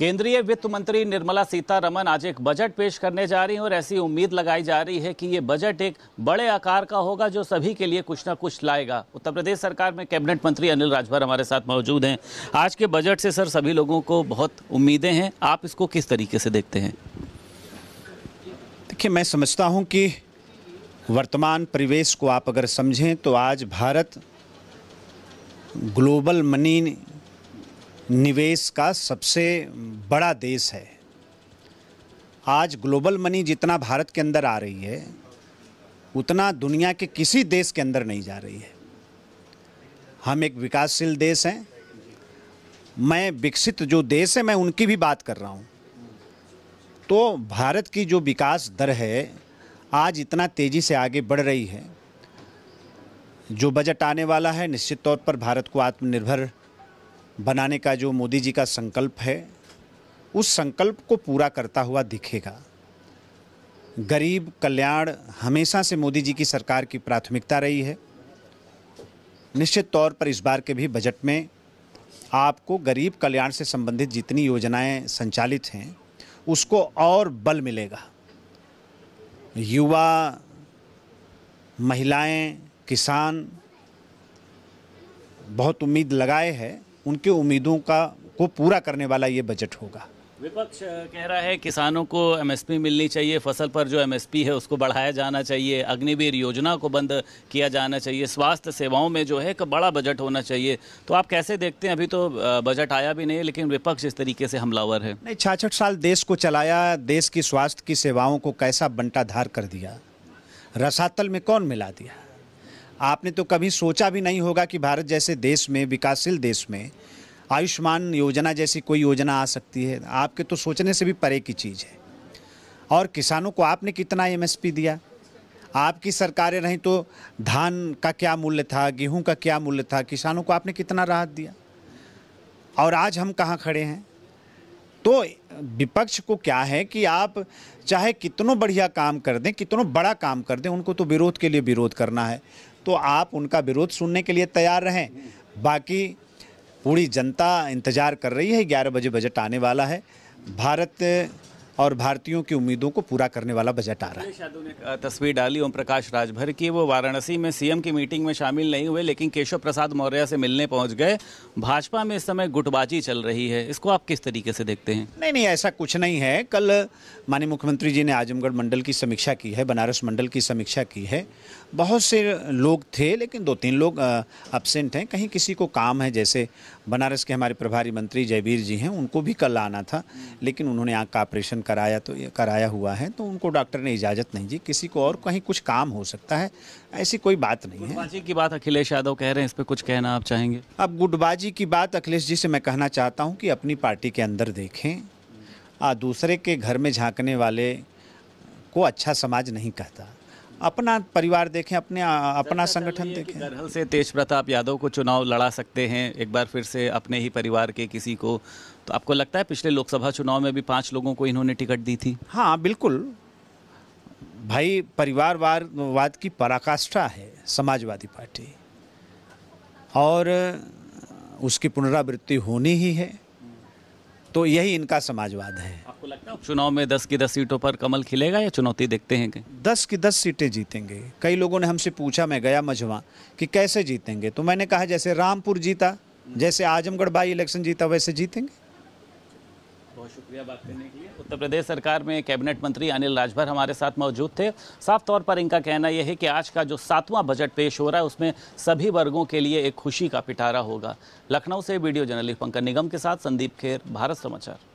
केंद्रीय वित्त मंत्री निर्मला सीतारमन आज एक बजट पेश करने जा रही हैं और ऐसी उम्मीद लगाई जा रही है कि ये बजट एक बड़े आकार का होगा जो सभी के लिए कुछ ना कुछ लाएगा उत्तर प्रदेश सरकार में कैबिनेट मंत्री अनिल राजभर हमारे साथ मौजूद हैं आज के बजट से सर सभी लोगों को बहुत उम्मीदें हैं आप इसको किस तरीके से देखते हैं देखिए मैं समझता हूँ कि वर्तमान परिवेश को आप अगर समझें तो आज भारत ग्लोबल मनी निवेश का सबसे बड़ा देश है आज ग्लोबल मनी जितना भारत के अंदर आ रही है उतना दुनिया के किसी देश के अंदर नहीं जा रही है हम एक विकासशील देश हैं मैं विकसित जो देश है मैं उनकी भी बात कर रहा हूँ तो भारत की जो विकास दर है आज इतना तेज़ी से आगे बढ़ रही है जो बजट आने वाला है निश्चित तौर पर भारत को आत्मनिर्भर बनाने का जो मोदी जी का संकल्प है उस संकल्प को पूरा करता हुआ दिखेगा गरीब कल्याण हमेशा से मोदी जी की सरकार की प्राथमिकता रही है निश्चित तौर पर इस बार के भी बजट में आपको गरीब कल्याण से संबंधित जितनी योजनाएं संचालित हैं उसको और बल मिलेगा युवा महिलाएं किसान बहुत उम्मीद लगाए हैं उनके उम्मीदों का को पूरा करने वाला ये बजट होगा विपक्ष कह रहा है किसानों को एमएसपी मिलनी चाहिए फसल पर जो एमएसपी है उसको बढ़ाया जाना चाहिए अग्निवीर योजना को बंद किया जाना चाहिए स्वास्थ्य सेवाओं में जो है एक बड़ा बजट होना चाहिए तो आप कैसे देखते हैं अभी तो बजट आया भी नहीं लेकिन विपक्ष इस तरीके से हमलावर है नहीं छाछठ साल देश को चलाया देश की स्वास्थ्य की सेवाओं को कैसा बंटाधार कर दिया रसातल में कौन मिला दिया आपने तो कभी सोचा भी नहीं होगा कि भारत जैसे देश में विकासशील देश में आयुष्मान योजना जैसी कोई योजना आ सकती है आपके तो सोचने से भी परे की चीज़ है और किसानों को आपने कितना एमएसपी दिया आपकी सरकारें रहीं तो धान का क्या मूल्य था गेहूं का क्या मूल्य था किसानों को आपने कितना राहत दिया और आज हम कहाँ खड़े हैं तो विपक्ष को क्या है कि आप चाहे कितनों बढ़िया काम कर दें कितनों बड़ा काम कर दें उनको तो विरोध के लिए विरोध करना है तो आप उनका विरोध सुनने के लिए तैयार रहें बाकी पूरी जनता इंतज़ार कर रही है ग्यारह बजे बजट आने वाला है भारत और भारतीयों की उम्मीदों को पूरा करने वाला बजट आ रहा है तस्वीर डाली ओम प्रकाश राजभर की वो वाराणसी में सीएम की मीटिंग में शामिल नहीं हुए लेकिन केशव प्रसाद मौर्य से मिलने पहुंच गए भाजपा में इस समय गुटबाजी चल रही है इसको आप किस तरीके से देखते हैं नहीं नहीं ऐसा कुछ नहीं है कल माननीय मुख्यमंत्री जी ने आजमगढ़ मंडल की समीक्षा की है बनारस मंडल की समीक्षा की है बहुत से लोग थे लेकिन दो तीन लोग अपसेंट हैं कहीं किसी को काम है जैसे बनारस के हमारे प्रभारी मंत्री जयवीर जी हैं उनको भी कल आना था लेकिन उन्होंने आँख का ऑपरेशन कराया तो कराया हुआ है तो उनको डॉक्टर ने इजाज़त नहीं दी किसी को और कहीं कुछ काम हो सकता है ऐसी कोई बात नहीं है गुटबाजी की बात अखिलेश यादव कह रहे हैं इस पर कुछ कहना आप चाहेंगे अब गुटबाजी की बात अखिलेश जी से मैं कहना चाहता हूँ कि अपनी पार्टी के अंदर देखें आ, दूसरे के घर में झांकने वाले को अच्छा समाज नहीं कहता अपना परिवार देखें अपने अपना संगठन देखें दरअसल से तेज प्रताप यादव को चुनाव लड़ा सकते हैं एक बार फिर से अपने ही परिवार के किसी को तो आपको लगता है पिछले लोकसभा चुनाव में भी पाँच लोगों को इन्होंने टिकट दी थी हाँ बिल्कुल भाई परिवारवाद की पराकाष्ठा है समाजवादी पार्टी और उसकी पुनरावृत्ति होनी ही है तो यही इनका समाजवाद है आपको लगता है चुनाव में दस की दस सीटों पर कमल खिलेगा या चुनौती देखते हैं कि दस की दस सीटें जीतेंगे कई लोगों ने हमसे पूछा मैं गया मझवा कि कैसे जीतेंगे तो मैंने कहा जैसे रामपुर जीता जैसे आजमगढ़ बाई इलेक्शन जीता वैसे जीतेंगे बहुत शुक्रिया बात करने के लिए उत्तर प्रदेश सरकार में कैबिनेट मंत्री अनिल राजभर हमारे साथ मौजूद थे साफ तौर पर इनका कहना यह है कि आज का जो सातवां बजट पेश हो रहा है उसमें सभी वर्गों के लिए एक खुशी का पिटारा होगा लखनऊ से वीडियो जर्नलिस्ट पंकज निगम के साथ संदीप खेर भारत समाचार